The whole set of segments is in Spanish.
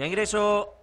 Ya ingreso.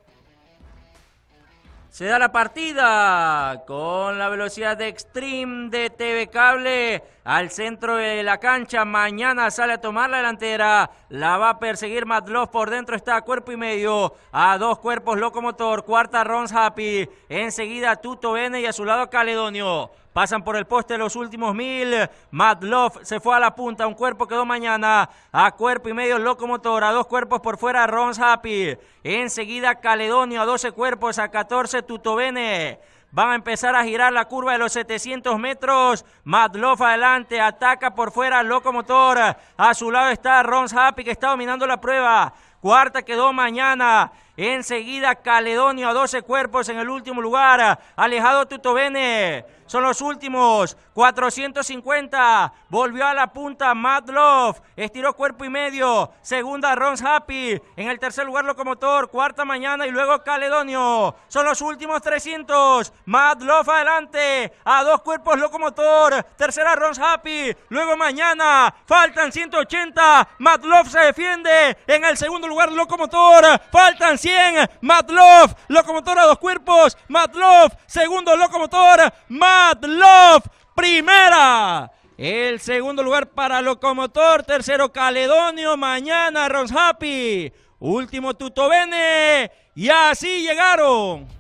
Se da la partida con la velocidad de extreme de TV Cable al centro de la cancha. Mañana sale a tomar la delantera. La va a perseguir Matlov. Por dentro está a cuerpo y medio. A dos cuerpos Locomotor. Cuarta Rons Happy. Enseguida Tuto Bene y a su lado Caledonio. Pasan por el poste los últimos mil. Matlov se fue a la punta. Un cuerpo quedó mañana. A cuerpo y medio a Dos cuerpos por fuera Rons Happy. Enseguida Caledonio a 12 cuerpos. A 14 Tutobene, Van a empezar a girar la curva de los 700 metros. Matloff adelante, ataca por fuera Locomotor. A su lado está Rons Happy que está dominando la prueba. Cuarta quedó mañana. Enseguida Caledonio a 12 cuerpos en el último lugar. Alejado Tutovene. Son los últimos. 450. Volvió a la punta Madlov. Estiró cuerpo y medio. Segunda Rons Happy. En el tercer lugar Locomotor. Cuarta mañana y luego Caledonio. Son los últimos 300. Madlov adelante. A dos cuerpos Locomotor. Tercera Rons Happy. Luego mañana. Faltan 180. love se defiende. En el segundo lugar Locomotor. Faltan 180. 100, Matlov, locomotora dos cuerpos, Matlov, segundo locomotor, Matlov, primera. El segundo lugar para Locomotor, tercero Caledonio, mañana Rons Happy, último Tutovene, y así llegaron.